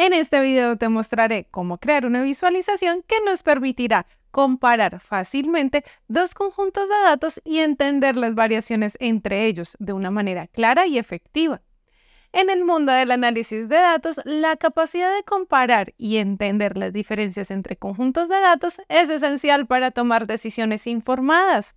En este video te mostraré cómo crear una visualización que nos permitirá comparar fácilmente dos conjuntos de datos y entender las variaciones entre ellos de una manera clara y efectiva. En el mundo del análisis de datos, la capacidad de comparar y entender las diferencias entre conjuntos de datos es esencial para tomar decisiones informadas.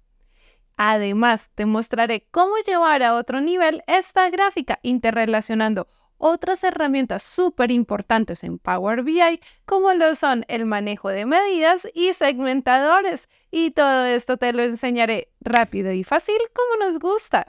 Además, te mostraré cómo llevar a otro nivel esta gráfica interrelacionando otras herramientas súper importantes en Power BI, como lo son el manejo de medidas y segmentadores. Y todo esto te lo enseñaré rápido y fácil como nos gusta.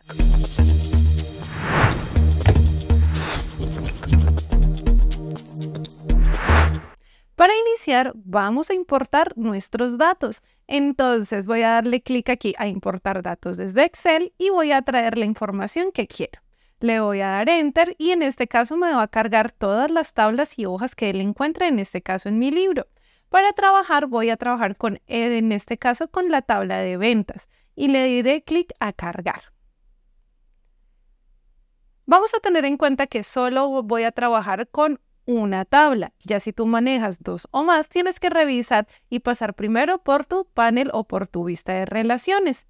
Para iniciar, vamos a importar nuestros datos. Entonces voy a darle clic aquí a importar datos desde Excel y voy a traer la información que quiero le voy a dar Enter y en este caso me va a cargar todas las tablas y hojas que él encuentra, en este caso en mi libro. Para trabajar voy a trabajar con, en este caso con la tabla de ventas y le diré clic a cargar. Vamos a tener en cuenta que solo voy a trabajar con una tabla. Ya si tú manejas dos o más, tienes que revisar y pasar primero por tu panel o por tu vista de relaciones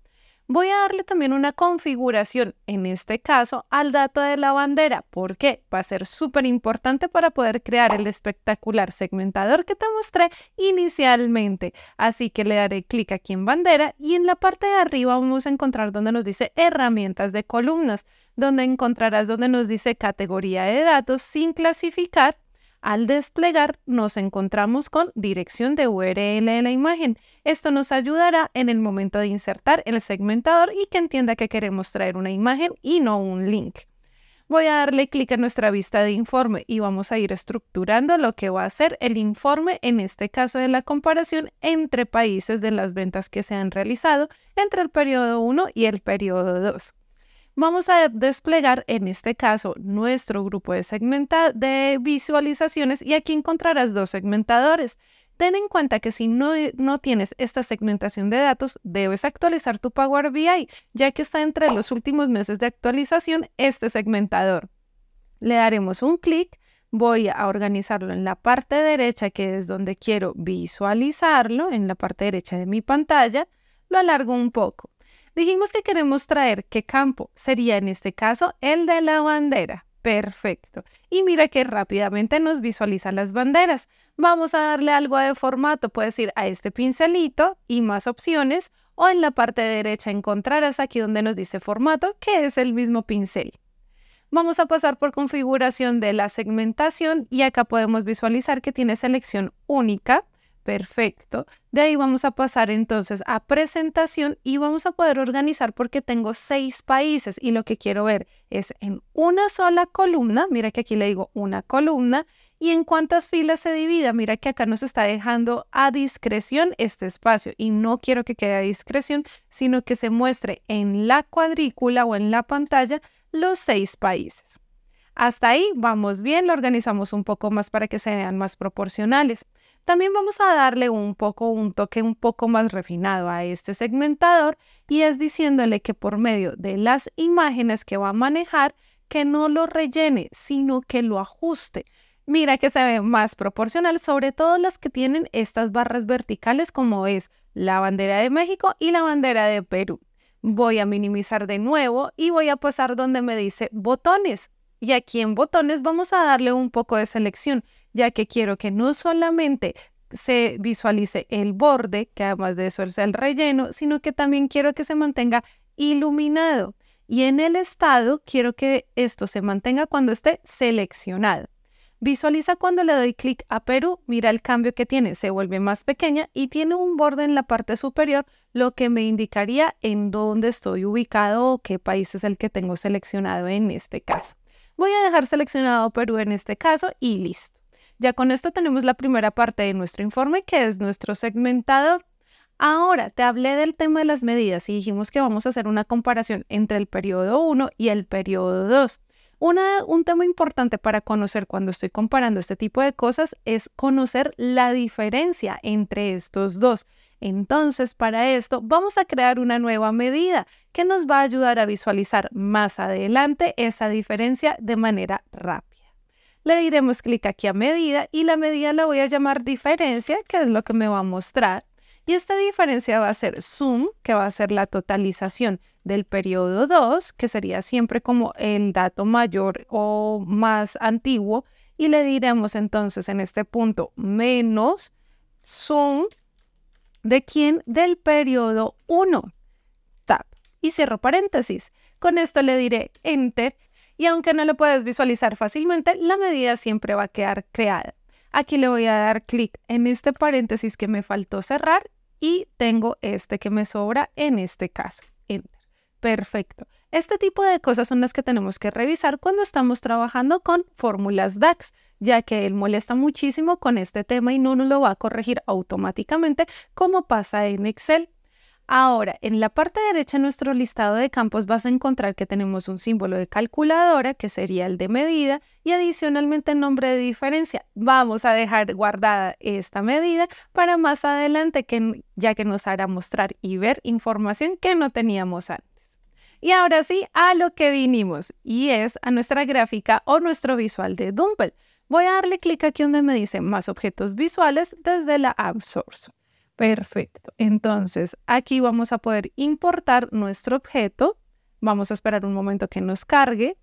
voy a darle también una configuración, en este caso, al dato de la bandera. porque Va a ser súper importante para poder crear el espectacular segmentador que te mostré inicialmente. Así que le daré clic aquí en bandera y en la parte de arriba vamos a encontrar donde nos dice herramientas de columnas, donde encontrarás donde nos dice categoría de datos sin clasificar al desplegar nos encontramos con dirección de URL de la imagen. Esto nos ayudará en el momento de insertar el segmentador y que entienda que queremos traer una imagen y no un link. Voy a darle clic a nuestra vista de informe y vamos a ir estructurando lo que va a ser el informe, en este caso de la comparación entre países de las ventas que se han realizado entre el periodo 1 y el periodo 2. Vamos a desplegar en este caso nuestro grupo de, segmenta de visualizaciones y aquí encontrarás dos segmentadores. Ten en cuenta que si no, eh, no tienes esta segmentación de datos, debes actualizar tu Power BI, ya que está entre los últimos meses de actualización este segmentador. Le daremos un clic voy a organizarlo en la parte derecha, que es donde quiero visualizarlo, en la parte derecha de mi pantalla, lo alargo un poco. Dijimos que queremos traer qué campo. Sería en este caso el de la bandera. Perfecto. Y mira que rápidamente nos visualiza las banderas. Vamos a darle algo de formato. Puedes ir a este pincelito y más opciones o en la parte derecha encontrarás aquí donde nos dice formato, que es el mismo pincel. Vamos a pasar por configuración de la segmentación y acá podemos visualizar que tiene selección única, Perfecto. De ahí vamos a pasar entonces a presentación y vamos a poder organizar porque tengo seis países y lo que quiero ver es en una sola columna, mira que aquí le digo una columna, y en cuántas filas se divida. Mira que acá nos está dejando a discreción este espacio y no quiero que quede a discreción, sino que se muestre en la cuadrícula o en la pantalla los seis países. Hasta ahí vamos bien, lo organizamos un poco más para que se vean más proporcionales. También vamos a darle un poco, un toque un poco más refinado a este segmentador y es diciéndole que por medio de las imágenes que va a manejar, que no lo rellene, sino que lo ajuste. Mira que se ve más proporcional, sobre todo las que tienen estas barras verticales como es la bandera de México y la bandera de Perú. Voy a minimizar de nuevo y voy a pasar donde me dice botones. Y aquí en botones vamos a darle un poco de selección ya que quiero que no solamente se visualice el borde, que además de eso el relleno, sino que también quiero que se mantenga iluminado. Y en el estado quiero que esto se mantenga cuando esté seleccionado. Visualiza cuando le doy clic a Perú, mira el cambio que tiene, se vuelve más pequeña y tiene un borde en la parte superior, lo que me indicaría en dónde estoy ubicado o qué país es el que tengo seleccionado en este caso. Voy a dejar seleccionado Perú en este caso y listo. Ya con esto tenemos la primera parte de nuestro informe, que es nuestro segmentador. Ahora, te hablé del tema de las medidas y dijimos que vamos a hacer una comparación entre el periodo 1 y el periodo 2. un tema importante para conocer cuando estoy comparando este tipo de cosas es conocer la diferencia entre estos dos. Entonces, para esto vamos a crear una nueva medida que nos va a ayudar a visualizar más adelante esa diferencia de manera rápida le diremos clic aquí a medida y la medida la voy a llamar diferencia, que es lo que me va a mostrar. Y esta diferencia va a ser sum, que va a ser la totalización del periodo 2, que sería siempre como el dato mayor o más antiguo. Y le diremos entonces en este punto menos sum de quién? Del periodo 1. Tab. Y cierro paréntesis. Con esto le diré enter y aunque no lo puedes visualizar fácilmente, la medida siempre va a quedar creada. Aquí le voy a dar clic en este paréntesis que me faltó cerrar y tengo este que me sobra en este caso. Enter. Perfecto. Este tipo de cosas son las que tenemos que revisar cuando estamos trabajando con fórmulas DAX, ya que él molesta muchísimo con este tema y no nos lo va a corregir automáticamente como pasa en Excel. Ahora, en la parte derecha de nuestro listado de campos vas a encontrar que tenemos un símbolo de calculadora, que sería el de medida, y adicionalmente el nombre de diferencia. Vamos a dejar guardada esta medida para más adelante, que, ya que nos hará mostrar y ver información que no teníamos antes. Y ahora sí, a lo que vinimos, y es a nuestra gráfica o nuestro visual de Dumple. Voy a darle clic aquí donde me dice más objetos visuales desde la App Source. Perfecto. Entonces, aquí vamos a poder importar nuestro objeto. Vamos a esperar un momento que nos cargue.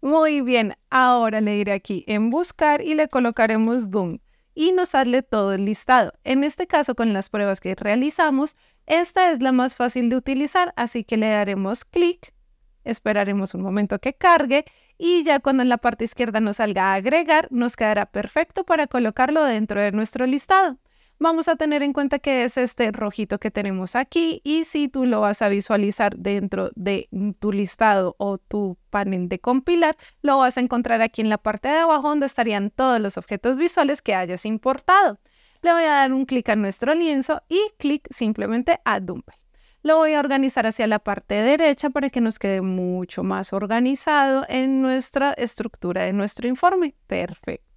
Muy bien, ahora le iré aquí en buscar y le colocaremos Doom y nos sale todo el listado. En este caso, con las pruebas que realizamos, esta es la más fácil de utilizar, así que le daremos clic, esperaremos un momento que cargue y ya cuando en la parte izquierda nos salga agregar, nos quedará perfecto para colocarlo dentro de nuestro listado vamos a tener en cuenta que es este rojito que tenemos aquí y si tú lo vas a visualizar dentro de tu listado o tu panel de compilar, lo vas a encontrar aquí en la parte de abajo donde estarían todos los objetos visuales que hayas importado. Le voy a dar un clic a nuestro lienzo y clic simplemente a Dumble. Lo voy a organizar hacia la parte derecha para que nos quede mucho más organizado en nuestra estructura de nuestro informe. Perfecto.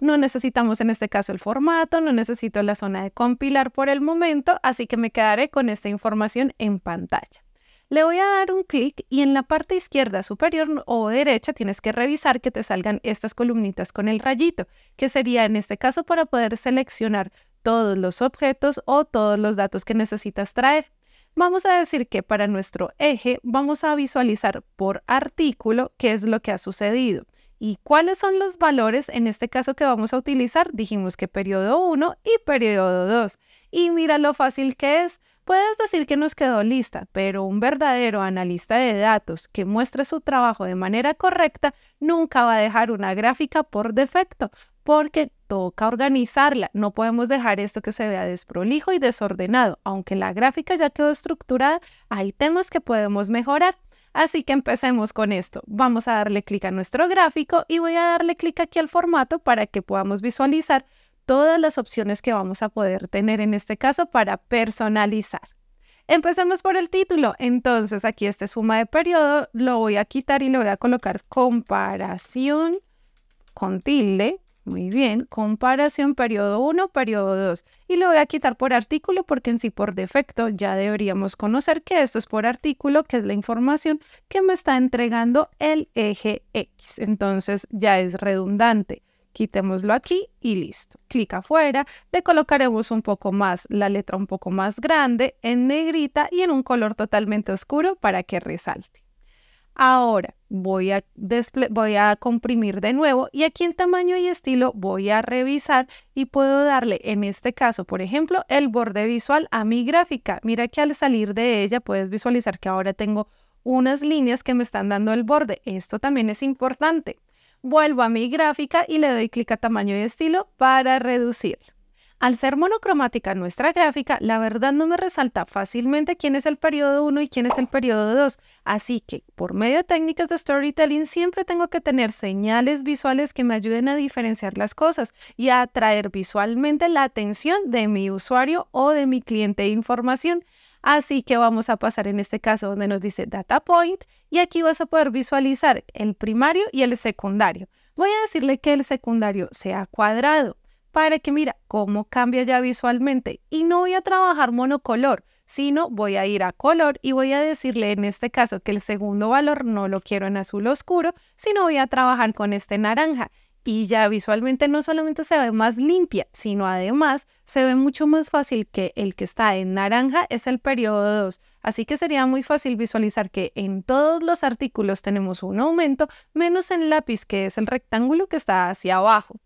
No necesitamos en este caso el formato, no necesito la zona de compilar por el momento, así que me quedaré con esta información en pantalla. Le voy a dar un clic y en la parte izquierda superior o derecha tienes que revisar que te salgan estas columnitas con el rayito, que sería en este caso para poder seleccionar todos los objetos o todos los datos que necesitas traer. Vamos a decir que para nuestro eje vamos a visualizar por artículo qué es lo que ha sucedido. ¿Y cuáles son los valores en este caso que vamos a utilizar? Dijimos que periodo 1 y periodo 2. Y mira lo fácil que es. Puedes decir que nos quedó lista, pero un verdadero analista de datos que muestre su trabajo de manera correcta nunca va a dejar una gráfica por defecto, porque toca organizarla. No podemos dejar esto que se vea desprolijo y desordenado. Aunque la gráfica ya quedó estructurada, hay temas que podemos mejorar Así que empecemos con esto. Vamos a darle clic a nuestro gráfico y voy a darle clic aquí al formato para que podamos visualizar todas las opciones que vamos a poder tener en este caso para personalizar. Empecemos por el título. Entonces aquí este suma de periodo lo voy a quitar y le voy a colocar comparación con tilde muy bien, comparación periodo 1, periodo 2. Y lo voy a quitar por artículo porque en sí por defecto ya deberíamos conocer que esto es por artículo, que es la información que me está entregando el eje X. Entonces ya es redundante. Quitémoslo aquí y listo. Clic afuera, le colocaremos un poco más, la letra un poco más grande, en negrita y en un color totalmente oscuro para que resalte. Ahora voy a, voy a comprimir de nuevo y aquí en tamaño y estilo voy a revisar y puedo darle en este caso, por ejemplo, el borde visual a mi gráfica. Mira que al salir de ella puedes visualizar que ahora tengo unas líneas que me están dando el borde. Esto también es importante. Vuelvo a mi gráfica y le doy clic a tamaño y estilo para reducirlo. Al ser monocromática nuestra gráfica, la verdad no me resalta fácilmente quién es el periodo 1 y quién es el periodo 2, así que por medio de técnicas de storytelling siempre tengo que tener señales visuales que me ayuden a diferenciar las cosas y a atraer visualmente la atención de mi usuario o de mi cliente de información. Así que vamos a pasar en este caso donde nos dice data point y aquí vas a poder visualizar el primario y el secundario. Voy a decirle que el secundario sea cuadrado para que mira cómo cambia ya visualmente. Y no voy a trabajar monocolor, sino voy a ir a color y voy a decirle en este caso que el segundo valor no lo quiero en azul oscuro, sino voy a trabajar con este naranja. Y ya visualmente no solamente se ve más limpia, sino además se ve mucho más fácil que el que está en naranja es el periodo 2. Así que sería muy fácil visualizar que en todos los artículos tenemos un aumento, menos en lápiz, que es el rectángulo que está hacia abajo.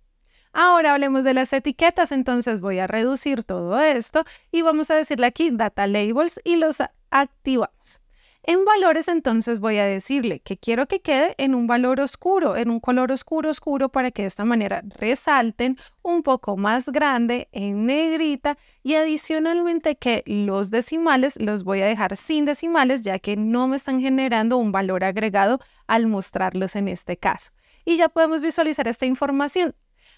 Ahora hablemos de las etiquetas, entonces voy a reducir todo esto y vamos a decirle aquí data labels y los activamos. En valores entonces voy a decirle que quiero que quede en un valor oscuro, en un color oscuro oscuro para que de esta manera resalten un poco más grande en negrita y adicionalmente que los decimales los voy a dejar sin decimales ya que no me están generando un valor agregado al mostrarlos en este caso. Y ya podemos visualizar esta información.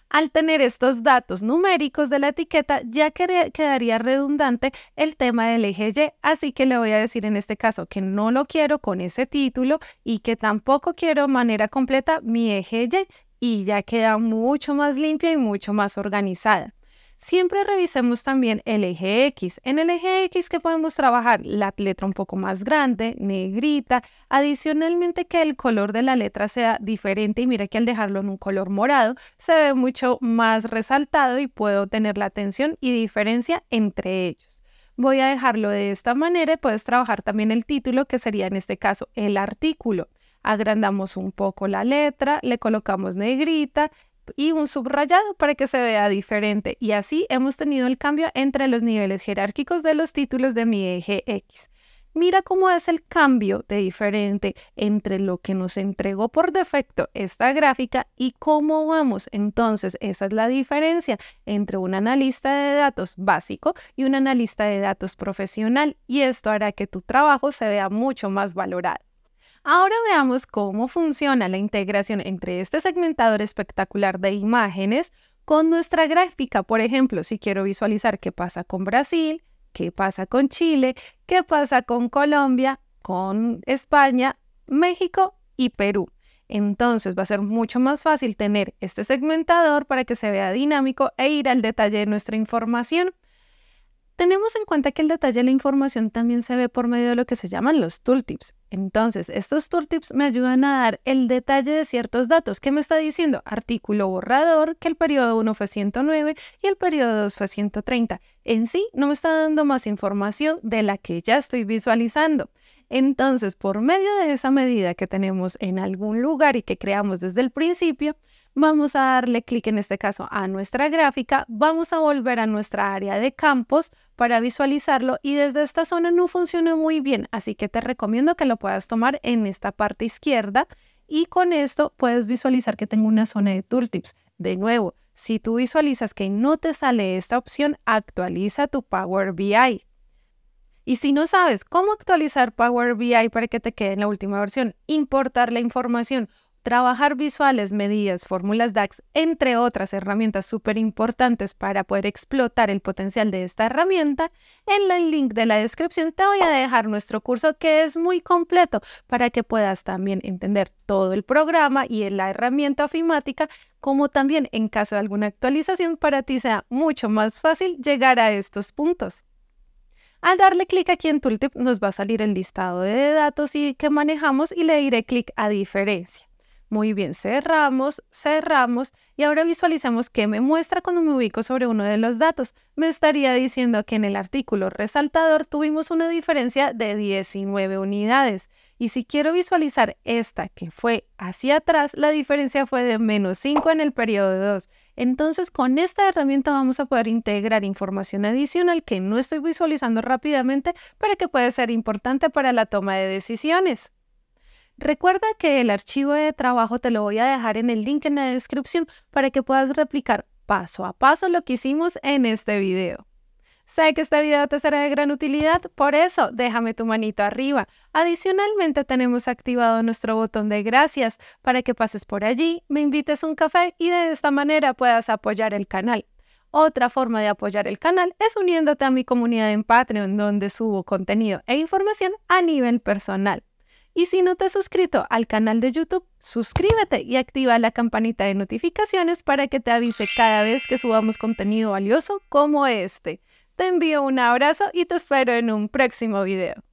Al tener estos datos numéricos de la etiqueta, ya quedaría redundante el tema del eje Y, así que le voy a decir en este caso que no lo quiero con ese título y que tampoco quiero de manera completa mi eje Y y ya queda mucho más limpia y mucho más organizada siempre revisemos también el eje X. En el eje X que podemos trabajar la letra un poco más grande, negrita, adicionalmente que el color de la letra sea diferente y mira que al dejarlo en un color morado se ve mucho más resaltado y puedo tener la atención y diferencia entre ellos. Voy a dejarlo de esta manera y puedes trabajar también el título que sería en este caso el artículo agrandamos un poco la letra, le colocamos negrita y un subrayado para que se vea diferente. Y así hemos tenido el cambio entre los niveles jerárquicos de los títulos de mi eje X. Mira cómo es el cambio de diferente entre lo que nos entregó por defecto esta gráfica y cómo vamos. Entonces, esa es la diferencia entre un analista de datos básico y un analista de datos profesional y esto hará que tu trabajo se vea mucho más valorado. Ahora veamos cómo funciona la integración entre este segmentador espectacular de imágenes con nuestra gráfica. Por ejemplo, si quiero visualizar qué pasa con Brasil, qué pasa con Chile, qué pasa con Colombia, con España, México y Perú. Entonces va a ser mucho más fácil tener este segmentador para que se vea dinámico e ir al detalle de nuestra información. Tenemos en cuenta que el detalle de la información también se ve por medio de lo que se llaman los tooltips. Entonces, estos tooltips me ayudan a dar el detalle de ciertos datos. ¿Qué me está diciendo? Artículo borrador, que el periodo 1 fue 109 y el periodo 2 fue 130. En sí, no me está dando más información de la que ya estoy visualizando. Entonces, por medio de esa medida que tenemos en algún lugar y que creamos desde el principio, Vamos a darle clic en este caso a nuestra gráfica, vamos a volver a nuestra área de campos para visualizarlo y desde esta zona no funciona muy bien, así que te recomiendo que lo puedas tomar en esta parte izquierda y con esto puedes visualizar que tengo una zona de tooltips. De nuevo, si tú visualizas que no te sale esta opción, actualiza tu Power BI. Y si no sabes cómo actualizar Power BI para que te quede en la última versión, importar la información Trabajar visuales, medidas, fórmulas DAX, entre otras herramientas súper importantes para poder explotar el potencial de esta herramienta, en el link de la descripción te voy a dejar nuestro curso que es muy completo para que puedas también entender todo el programa y la herramienta ofimática, como también en caso de alguna actualización para ti sea mucho más fácil llegar a estos puntos. Al darle clic aquí en Tooltip nos va a salir el listado de datos y que manejamos y le diré clic a diferencia. Muy bien, cerramos, cerramos y ahora visualizamos qué me muestra cuando me ubico sobre uno de los datos. Me estaría diciendo que en el artículo resaltador tuvimos una diferencia de 19 unidades y si quiero visualizar esta que fue hacia atrás, la diferencia fue de menos 5 en el periodo 2. Entonces con esta herramienta vamos a poder integrar información adicional que no estoy visualizando rápidamente, para que pueda ser importante para la toma de decisiones. Recuerda que el archivo de trabajo te lo voy a dejar en el link en la descripción para que puedas replicar paso a paso lo que hicimos en este video. Sé que este video te será de gran utilidad, por eso déjame tu manito arriba. Adicionalmente tenemos activado nuestro botón de gracias para que pases por allí, me invites un café y de esta manera puedas apoyar el canal. Otra forma de apoyar el canal es uniéndote a mi comunidad en Patreon donde subo contenido e información a nivel personal. Y si no te has suscrito al canal de YouTube, suscríbete y activa la campanita de notificaciones para que te avise cada vez que subamos contenido valioso como este. Te envío un abrazo y te espero en un próximo video.